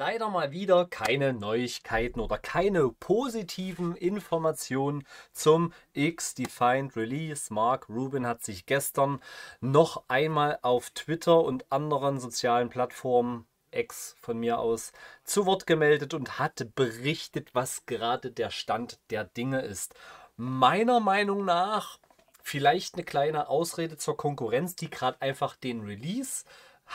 Leider mal wieder keine Neuigkeiten oder keine positiven Informationen zum X-Defined Release. Mark Rubin hat sich gestern noch einmal auf Twitter und anderen sozialen Plattformen Ex von mir aus zu Wort gemeldet und hat berichtet, was gerade der Stand der Dinge ist. Meiner Meinung nach vielleicht eine kleine Ausrede zur Konkurrenz, die gerade einfach den Release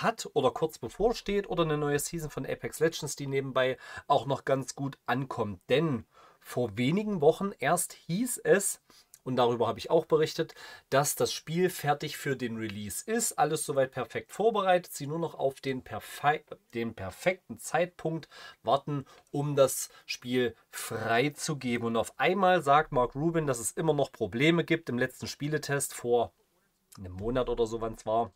hat oder kurz bevorsteht oder eine neue Season von Apex Legends, die nebenbei auch noch ganz gut ankommt. Denn vor wenigen Wochen erst hieß es, und darüber habe ich auch berichtet, dass das Spiel fertig für den Release ist. Alles soweit perfekt vorbereitet. Sie nur noch auf den, Perfe den perfekten Zeitpunkt warten, um das Spiel freizugeben. Und auf einmal sagt Mark Rubin, dass es immer noch Probleme gibt im letzten Spieletest vor einem Monat oder so, wann es war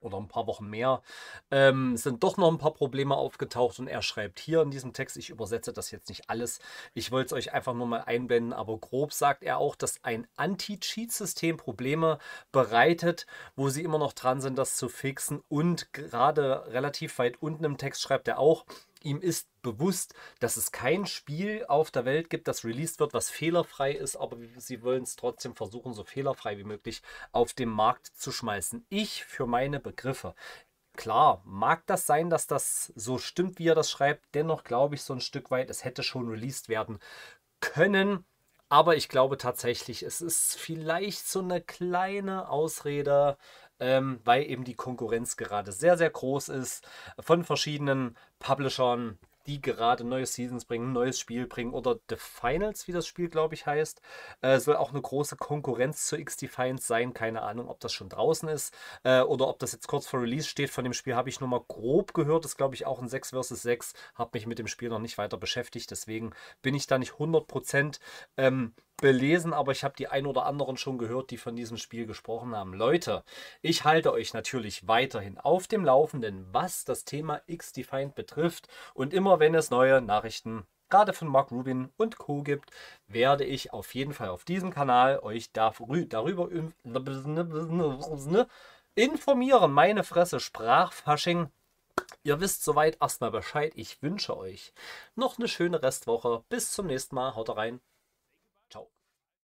oder ein paar Wochen mehr, ähm, sind doch noch ein paar Probleme aufgetaucht und er schreibt hier in diesem Text, ich übersetze das jetzt nicht alles, ich wollte es euch einfach nur mal einblenden, aber grob sagt er auch, dass ein Anti-Cheat-System Probleme bereitet, wo sie immer noch dran sind, das zu fixen und gerade relativ weit unten im Text schreibt er auch, ihm ist bewusst, dass es kein Spiel auf der Welt gibt, das released wird, was fehlerfrei ist, aber sie wollen es trotzdem versuchen, so fehlerfrei wie möglich auf den Markt zu schmeißen. Ich für meine Begriffe. Klar, mag das sein, dass das so stimmt, wie er das schreibt. Dennoch glaube ich so ein Stück weit, es hätte schon released werden können. Aber ich glaube tatsächlich, es ist vielleicht so eine kleine Ausrede, ähm, weil eben die Konkurrenz gerade sehr, sehr groß ist von verschiedenen Publishern, die gerade neue Seasons bringen, neues Spiel bringen oder The Finals, wie das Spiel, glaube ich, heißt. Äh, soll auch eine große Konkurrenz zu X-Defiance sein. Keine Ahnung, ob das schon draußen ist äh, oder ob das jetzt kurz vor Release steht. Von dem Spiel habe ich nur mal grob gehört. Das ist, glaube ich, auch ein 6 vs 6. Habe mich mit dem Spiel noch nicht weiter beschäftigt. Deswegen bin ich da nicht 100% ähm, belesen, aber ich habe die ein oder anderen schon gehört, die von diesem Spiel gesprochen haben. Leute, ich halte euch natürlich weiterhin auf dem Laufenden, was das Thema X-Defined betrifft. Und immer wenn es neue Nachrichten gerade von Mark Rubin und Co. gibt, werde ich auf jeden Fall auf diesem Kanal euch darüber informieren. Meine Fresse, Sprachfasching. Ihr wisst soweit erstmal Bescheid. Ich wünsche euch noch eine schöne Restwoche. Bis zum nächsten Mal. Haut rein.